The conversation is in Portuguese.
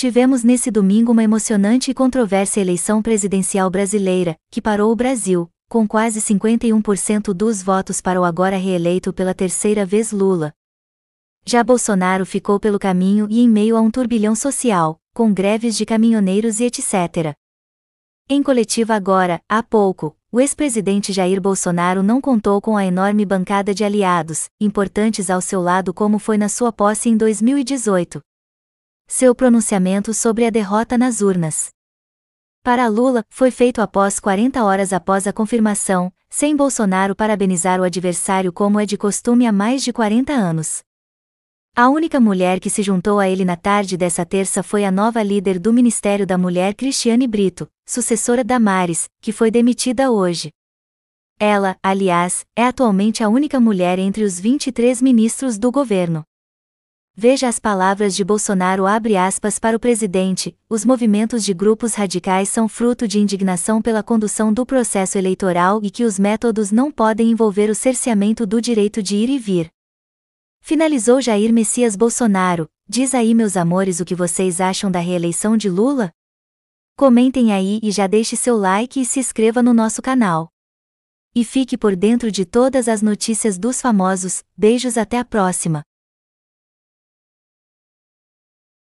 Tivemos nesse domingo uma emocionante e controversa eleição presidencial brasileira, que parou o Brasil, com quase 51% dos votos para o agora reeleito pela terceira vez Lula. Já Bolsonaro ficou pelo caminho e em meio a um turbilhão social, com greves de caminhoneiros e etc. Em coletiva agora, há pouco, o ex-presidente Jair Bolsonaro não contou com a enorme bancada de aliados, importantes ao seu lado como foi na sua posse em 2018, seu pronunciamento sobre a derrota nas urnas. Para Lula, foi feito após 40 horas após a confirmação, sem Bolsonaro parabenizar o adversário como é de costume há mais de 40 anos. A única mulher que se juntou a ele na tarde dessa terça foi a nova líder do Ministério da Mulher Cristiane Brito, sucessora da Mares, que foi demitida hoje. Ela, aliás, é atualmente a única mulher entre os 23 ministros do governo. Veja as palavras de Bolsonaro abre aspas para o presidente, os movimentos de grupos radicais são fruto de indignação pela condução do processo eleitoral e que os métodos não podem envolver o cerceamento do direito de ir e vir. Finalizou Jair Messias Bolsonaro, diz aí meus amores o que vocês acham da reeleição de Lula? Comentem aí e já deixe seu like e se inscreva no nosso canal. E fique por dentro de todas as notícias dos famosos, beijos até a próxima!